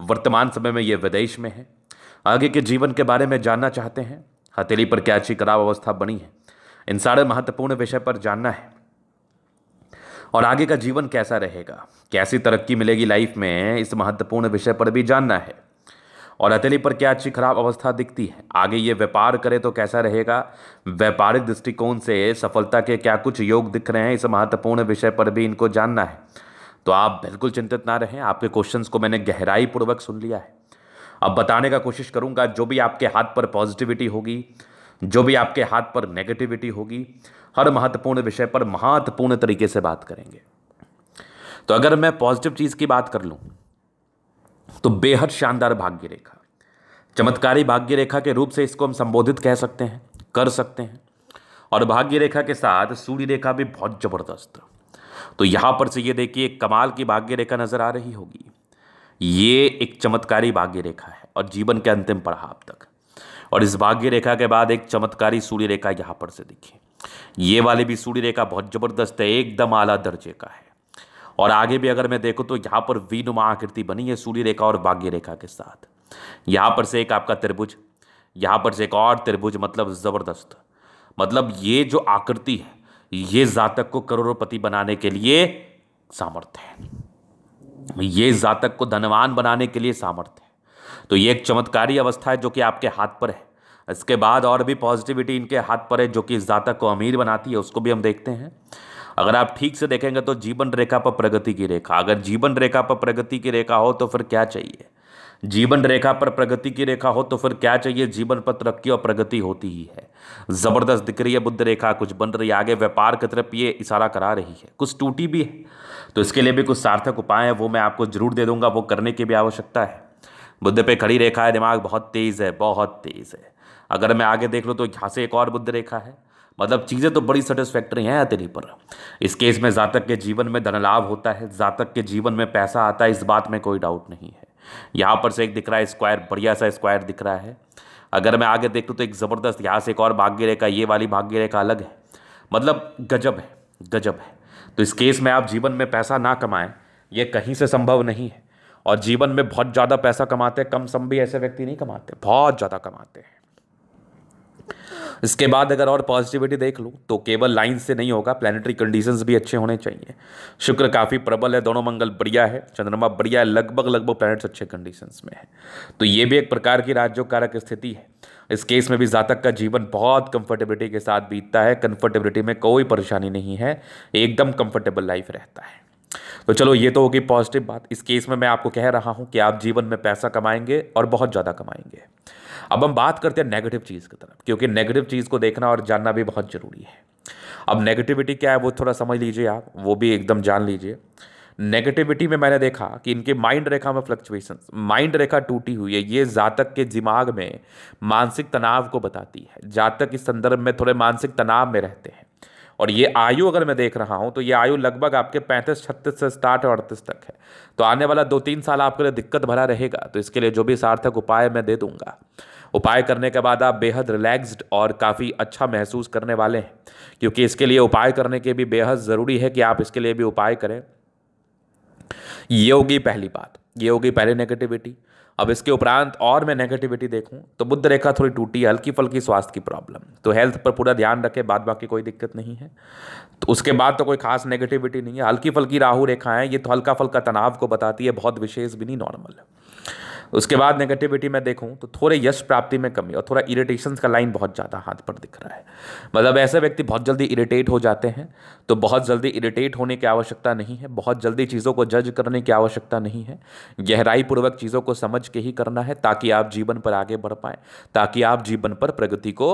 वर्तमान समय में ये विदेश में है आगे के जीवन के बारे में जानना चाहते हैं हथेली पर क्या अच्छी खराब अवस्था बनी है इन सारे महत्वपूर्ण विषय पर जानना है और आगे का जीवन कैसा रहेगा कैसी तरक्की मिलेगी लाइफ में इस महत्वपूर्ण विषय पर भी जानना है और हथेली पर क्या अच्छी खराब अवस्था दिखती है आगे ये व्यापार करे तो कैसा रहेगा व्यापारिक दृष्टिकोण से सफलता के क्या कुछ योग दिख रहे हैं इस महत्वपूर्ण विषय पर भी इनको जानना है तो आप बिल्कुल चिंतित ना रहें आपके क्वेश्चंस को मैंने गहराई पूर्वक सुन लिया है अब बताने का कोशिश करूंगा जो भी आपके हाथ पर पॉजिटिविटी होगी जो भी आपके हाथ पर नेगेटिविटी होगी हर महत्वपूर्ण विषय पर महत्वपूर्ण तरीके से बात करेंगे तो अगर मैं पॉजिटिव चीज़ की बात कर लूँ तो बेहद शानदार भाग्य रेखा चमत्कारी भाग्य रेखा के रूप से इसको हम संबोधित कह सकते हैं कर सकते हैं और भाग्य रेखा के साथ सूर्य रेखा भी बहुत ज़बरदस्त तो यहाँ पर से ये देखिए कमाल की भाग्य रेखा नज़र आ रही होगी ये एक चमत्कारी भाग्य रेखा है और जीवन के अंतिम अब तक और इस भाग्य रेखा के बाद एक चमत्कारी सूर्य रेखा यहाँ पर से देखिए ये वाली भी सूर्य रेखा बहुत ज़बरदस्त है एकदम आला दर्जे का है और आगे भी अगर मैं देखूँ तो यहाँ पर वीनुमा आकृति बनी है सूर्य रेखा और भाग्य रेखा के साथ यहाँ पर से एक आपका त्रिभुज यहाँ पर से एक और त्रिभुज मतलब ज़बरदस्त मतलब ये जो आकृति है ये जातक को करोड़पति बनाने के लिए सामर्थ्य है ये जातक को धनवान बनाने के लिए सामर्थ्य है तो ये एक चमत्कारी अवस्था है जो कि आपके हाथ पर है इसके बाद और भी पॉजिटिविटी इनके हाथ पर है जो कि इस जातक को अमीर बनाती है उसको भी हम देखते हैं अगर आप ठीक से देखेंगे तो जीवन रेखा पर प्रगति की रेखा अगर जीवन रेखा पर प्रगति की रेखा हो तो फिर क्या चाहिए जीवन रेखा पर प्रगति की रेखा हो तो फिर क्या चाहिए जीवन पर तरक्की और प्रगति होती ही है ज़बरदस्त दिख रही है बुद्ध रेखा कुछ बन रही है आगे व्यापार की तरफ ये इशारा करा रही है कुछ टूटी भी है तो इसके लिए भी कुछ सार्थक उपाय हैं वो मैं आपको जरूर दे दूंगा वो करने की भी आवश्यकता है बुद्ध पे खड़ी रेखा है दिमाग बहुत तेज़ है बहुत तेज़ है अगर मैं आगे देख लूँ तो यहाँ से एक और बुद्ध रेखा है मतलब चीज़ें तो बड़ी सेटिस्फैक्ट्री हैं तेरी पर इस केस में जातक के जीवन में धनलाभ होता है जातक के जीवन में पैसा आता है इस बात में कोई डाउट नहीं है यहाँ पर से एक दिख रहा है स्क्वायर बढ़िया सा स्क्वायर दिख रहा है अगर मैं आगे देखूँ तो एक ज़बरदस्त यहाँ से एक और भाग्य रेखा ये वाली भाग्य रेखा अलग है मतलब गजब है गजब है तो इस केस में आप जीवन में पैसा ना कमाएं ये कहीं से संभव नहीं है और जीवन में बहुत ज़्यादा पैसा कमाते हैं कम सम भी ऐसे व्यक्ति नहीं कमाते बहुत ज़्यादा कमाते हैं इसके बाद अगर और पॉजिटिविटी देख लूँ तो केवल लाइन से नहीं होगा प्लानिटरी कंडीशंस भी अच्छे होने चाहिए शुक्र काफ़ी प्रबल है दोनों मंगल बढ़िया है चंद्रमा बढ़िया है लगभग लगभग प्लैनेट्स अच्छे कंडीशंस में है तो ये भी एक प्रकार की राज्यों कारक स्थिति है इस केस में भी जातक का जीवन बहुत कंफर्टेबिलिटी के साथ बीतता है कंफर्टेबिलिटी में कोई परेशानी नहीं है एकदम कंफर्टेबल लाइफ रहता है तो चलो ये तो होगी पॉजिटिव बात इस केस में मैं आपको कह रहा हूं कि आप जीवन में पैसा कमाएंगे और बहुत ज़्यादा कमाएंगे अब हम बात करते हैं नेगेटिव चीज़ की तरफ क्योंकि नेगेटिव चीज़ को देखना और जानना भी बहुत ज़रूरी है अब नेगेटिविटी क्या है वो थोड़ा समझ लीजिए आप वो भी एकदम जान लीजिए नेगेटिविटी में मैंने देखा कि इनके माइंड रेखा में फ्लक्चुएशन माइंड रेखा टूटी हुई है ये जातक के दिमाग में मानसिक तनाव को बताती है जातक इस संदर्भ में थोड़े मानसिक तनाव में रहते हैं और ये आयु अगर मैं देख रहा हूँ तो ये आयु लगभग आपके पैंतीस छत्तीस से स्टार्ट और अड़तीस तक है तो आने वाला दो तीन साल आपके लिए दिक्कत भरा रहेगा तो इसके लिए जो भी सार्थक उपाय मैं दे दूंगा उपाय करने के बाद आप बेहद रिलैक्स्ड और काफ़ी अच्छा महसूस करने वाले हैं क्योंकि इसके लिए उपाय करने के भी बेहद ज़रूरी है कि आप इसके लिए भी उपाय करें ये होगी पहली बात ये होगी पहले नेगेटिविटी अब इसके उपरांत और मैं नेगेटिविटी देखूँ तो बुद्ध रेखा थोड़ी टूटी है हल्की फल्की स्वास्थ्य की प्रॉब्लम तो हेल्थ पर पूरा ध्यान रखें बाद बाकी कोई दिक्कत नहीं है तो उसके बाद तो कोई खास नेगेटिविटी नहीं है हल्की फल्की राहु रेखाएं ये तो हल्का फल्का तनाव को बताती है बहुत विशेष भी नहीं नॉर्मल है उसके बाद नेगेटिविटी में देखूँ तो थोड़े यश प्राप्ति में कमी और थोड़ा इरिटेशन का लाइन बहुत ज़्यादा हाथ पर दिख रहा है मतलब ऐसे व्यक्ति बहुत जल्दी इरिटेट हो जाते हैं तो बहुत जल्दी इरिटेट होने की आवश्यकता नहीं है बहुत जल्दी चीज़ों को जज करने की आवश्यकता नहीं है गहराई पूर्वक चीज़ों को समझ के ही करना है ताकि आप जीवन पर आगे बढ़ पाएँ ताकि आप जीवन पर प्रगति को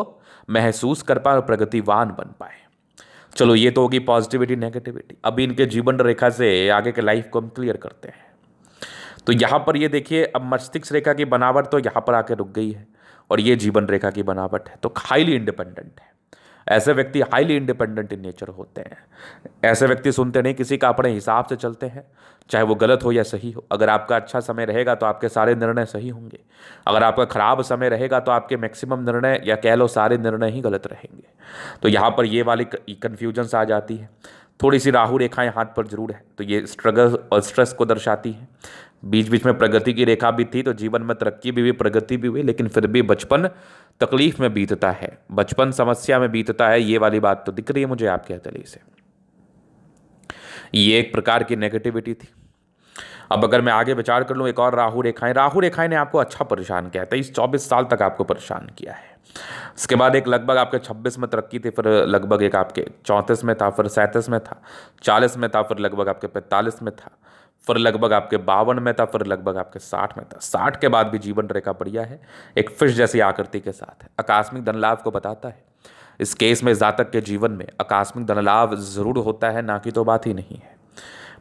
महसूस कर पाए और प्रगतिवान बन पाए चलो ये तो होगी पॉजिटिविटी नेगेटिविटी अभी इनके जीवन रेखा से आगे के लाइफ को हम क्लियर करते हैं तो यहाँ पर ये देखिए अब मस्तिष्क रेखा की बनावट तो यहाँ पर आके रुक गई है और ये जीवन रेखा की बनावट है तो हाईली इंडिपेंडेंट है ऐसे व्यक्ति हाईली इंडिपेंडेंट इन नेचर होते हैं ऐसे व्यक्ति सुनते नहीं किसी का अपने हिसाब से चलते हैं चाहे वो गलत हो या सही हो अगर आपका अच्छा समय रहेगा तो आपके सारे निर्णय सही होंगे अगर आपका ख़राब समय रहेगा तो आपके मैक्सिमम निर्णय या कह लो सारे निर्णय ही गलत रहेंगे तो यहाँ पर ये वाली कन्फ्यूजन्स आ जाती है थोड़ी सी राहु रेखाएं हाथ पर जरूर है तो ये स्ट्रगल और स्ट्रेस को दर्शाती है बीच बीच में प्रगति की रेखा भी थी तो जीवन में तरक्की भी हुई प्रगति भी हुई लेकिन फिर भी बचपन तकलीफ में बीतता है बचपन समस्या में बीतता है ये वाली बात तो दिख रही है मुझे आपके हथेली से ये एक प्रकार की नेगेटिविटी थी अब अगर मैं आगे विचार कर लूँ एक और राहु रेखाएं राहु रेखाएं ने आपको अच्छा परेशान किया है तेईस तो चौबीस साल तक आपको परेशान किया है उसके बाद एक लगभग आपके छब्बीस में तरक्की थी फिर लगभग एक आपके चौंतीस में था फिर सैंतीस में था चालीस में था फिर लगभग आपके पैंतालीस में था फिर लगभग आपके बावन में था फिर लगभग आपके साठ में था साठ के बाद भी जीवन रेखा बढ़िया है एक फिश जैसी आकृति के साथ है आकस्मिक धनलाभ को बताता है इस केस में जातक के जीवन में आकस्मिक धनलाभ जरूर होता है ना कि तो बात ही नहीं है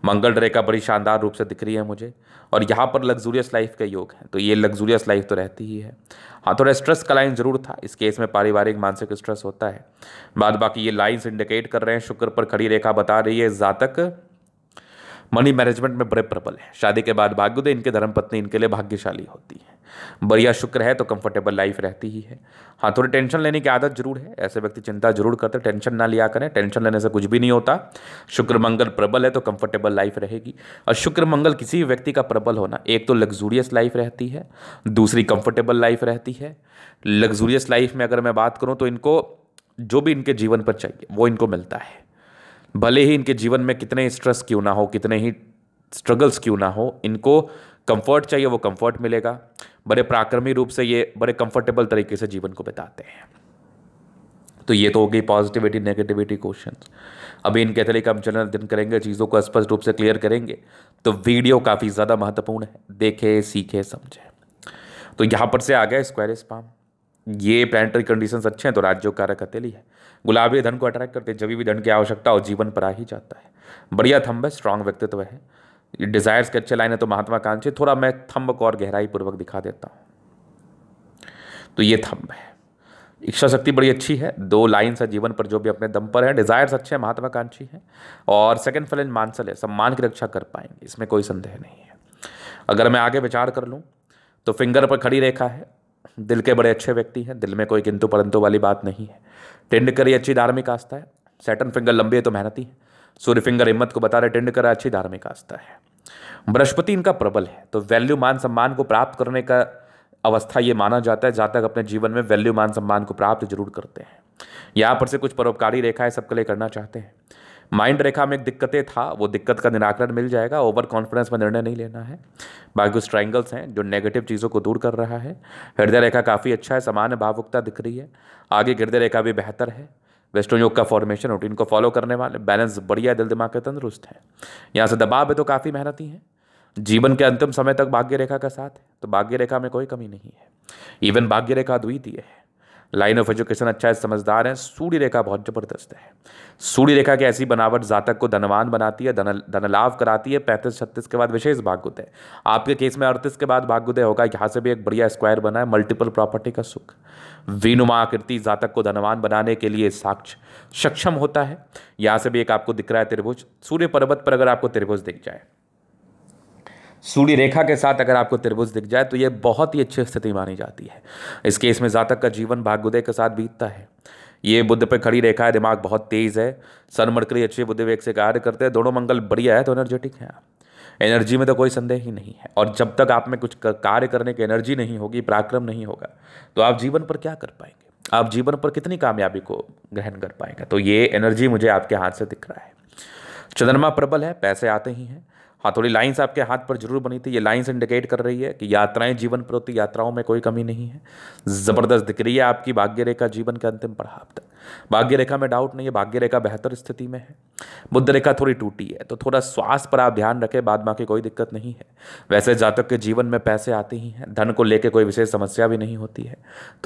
मंगल रेखा बड़ी शानदार रूप से दिख रही है मुझे और यहाँ पर लग्जूरियस लाइफ के योग है तो ये लग्जूरियस लाइफ तो रहती ही है हाँ थोड़ा स्ट्रेस का लाइन जरूर था इस केस में पारिवारिक मानसिक स्ट्रेस होता है बाद बाकी ये लाइन्स इंडिकेट कर रहे हैं शुक्र पर खड़ी रेखा बता रही है जातक मनी मैनेजमेंट में बड़े प्रबल हैं शादी के बाद भाग्योदय इनके धर्मपत्नी इनके लिए भाग्यशाली होती है बढ़िया शुक्र है तो कंफर्टेबल लाइफ रहती ही है हाँ थोड़ी टेंशन लेने की आदत जरूर है ऐसे व्यक्ति चिंता जरूर करते हैं टेंशन ना लिया करें टेंशन लेने से कुछ भी नहीं होता शुक्र मंगल प्रबल है तो कंफर्टेबल लाइफ रहेगी और शुक्र मंगल किसी व्यक्ति का प्रबल होना एक तो लग्जूरियस लाइफ रहती है दूसरी कंफर्टेबल लाइफ रहती है लग्जूरियस लाइफ में अगर मैं बात करूँ तो इनको जो भी इनके जीवन पर चाहिए वो इनको मिलता है भले ही इनके जीवन में कितने स्ट्रेस क्यों ना हो कितने ही स्ट्रगल्स क्यों ना हो इनको कंफर्ट चाहिए वो कंफर्ट मिलेगा बड़े प्राक्रमी रूप से ये बड़े कंफर्टेबल तरीके से जीवन को बिताते हैं तो ये तो हो गई पॉजिटिविटी नेगेटिविटी क्वेश्चन अभी इनके तरीक हम जनरल दिन करेंगे चीज़ों को स्पष्ट रूप से क्लियर करेंगे तो वीडियो काफ़ी ज़्यादा महत्वपूर्ण है देखें सीखें समझें तो यहाँ पर से आ गया स्क्वायर स्पाम ये प्लानटरी कंडीशंस अच्छे हैं तो राज्यों कारक हथेली है गुलाबी धन को अट्रैक्ट करते जब भी धन की आवश्यकता हो जीवन पर आ ही जाता है बढ़िया थम्ब है स्ट्रांग व्यक्तित्व है डिजायर्स के अच्छे लाइन है तो महात्माकांक्षी थोड़ा मैं थम्ब को और गहराई पूर्वक दिखा देता हूँ तो ये थम्ब है इच्छा शक्ति बड़ी अच्छी है दो लाइन है जीवन पर जो भी अपने दम पर है डिजायर्स अच्छे हैं महत्वाकांक्षी हैं और सेकंड फलन मानसल है सम्मान की रक्षा कर पाएंगे इसमें कोई संदेह नहीं है अगर मैं आगे विचार कर लूँ तो फिंगर पर खड़ी रेखा है दिल के बड़े अच्छे व्यक्ति हैं दिल में कोई किंतु परंतु वाली बात नहीं है टेंडकर करी अच्छी धार्मिक आस्था है सैटन फिंगर लंबी है तो मेहनती है सूर्य फिंगर हिम्मत को बता रहे टेंडकर अच्छी धार्मिक आस्था है बृहस्पति इनका प्रबल है तो वैल्यू मान सम्मान को प्राप्त करने का अवस्था ये माना जाता है जहाँ तक अपने जीवन में वैल्यू मान सम्मान को प्राप्त जरूर करते हैं यहाँ पर से कुछ परोपकारी रेखाएं सबके लिए करना चाहते हैं माइंड रेखा में एक दिक्कतें था वो दिक्कत का निराकरण मिल जाएगा ओवर कॉन्फिडेंस में निर्णय नहीं लेना है बाकी कुछ ट्राइंगल्स हैं जो नेगेटिव चीज़ों को दूर कर रहा है हृदय रेखा काफ़ी अच्छा है सामान्य भावुकता दिख रही है आगे हृदय रेखा भी बेहतर है वेस्टर्न योग का फॉर्मेशन रूटीन को फॉलो करने वाले बैलेंस बढ़िया दिल दिमाग के तंदुरुस्त है यहाँ से दबाव है तो काफ़ी मेहनती हैं जीवन के अंतिम समय तक भाग्य रेखा का साथ है तो भाग्य रेखा में कोई कमी नहीं है इवन भाग्य रेखा द्वितीय है लाइन ऑफ एजुकेशन अच्छा है समझदार है सूर्य रेखा बहुत ज़बरदस्त है सूर्य रेखा की ऐसी बनावट जातक को धनवान बनाती है धन धनलाभ कराती है पैंतीस छत्तीस के बाद विशेष भाग्योदय आपके केस में अड़तीस के बाद भाग्योदय होगा यहाँ से भी एक बढ़िया स्क्वायर बना है मल्टीपल प्रॉपर्टी का सुख वीनुमा आकृति जातक को धनवान बनाने के लिए साक्ष सक्षम होता है यहाँ से भी एक आपको दिख रहा है त्रिभुज सूर्य पर्वत पर अगर आपको त्रिभुज दिख जाए सूर्य रेखा के साथ अगर आपको त्रिभुज दिख जाए तो ये बहुत ही अच्छी स्थिति मानी जाती है इस केस में जातक का जीवन भाग्योदय के साथ बीतता है ये बुद्ध पर खड़ी रेखा है दिमाग बहुत तेज़ है सन मरकरी अच्छे बुद्ध वेग से कार्य करते हैं दोनों मंगल बढ़िया है तो एनर्जेटिक है आप एनर्जी में तो कोई संदेह ही नहीं है और जब तक आप में कुछ कार्य करने की एनर्जी नहीं होगी पराक्रम नहीं होगा तो आप जीवन पर क्या कर पाएंगे आप जीवन पर कितनी कामयाबी को ग्रहण कर पाएंगे तो ये एनर्जी मुझे आपके हाथ से दिख रहा है चंद्रमा प्रबल है पैसे आते ही हैं हाँ थोड़ी लाइंस आपके हाथ पर जरूर बनी थी ये लाइंस इंडिकेट कर रही है कि यात्राएं जीवन प्रति यात्राओं में कोई कमी नहीं है ज़बरदस्त दिख रही है आपकी भाग्य रेखा जीवन के अंतिम पड़ाव तक भाग्य रेखा में डाउट नहीं है भाग्य रेखा बेहतर स्थिति में है बुद्ध रेखा थोड़ी टूटी है तो थोड़ा श्वास पर आप ध्यान रखें बाद बाकी कोई दिक्कत नहीं है वैसे जातक के जीवन में पैसे आते ही हैं धन को लेकर कोई विशेष समस्या भी नहीं होती है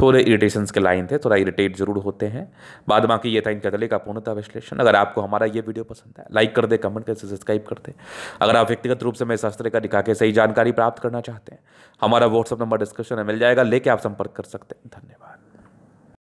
थोड़े इरिटेशंस के लाइन थे थोड़ा इरिटेट जरूर होते हैं बाद बाकी ये था इनके कदले का पूर्णता विश्लेषण अगर आपको हमारा ये वीडियो पसंद है लाइक कर दे कमेंट कर सब्सक्राइब कर दे अगर आप व्यक्तिगत रूप से मेरे शास्त्र का दिखा के सही जानकारी प्राप्त करना चाहते हैं हमारा व्हाट्सअप नंबर डिस्क्रिप्शन में मिल जाएगा लेके आप संपर्क कर सकते हैं धन्यवाद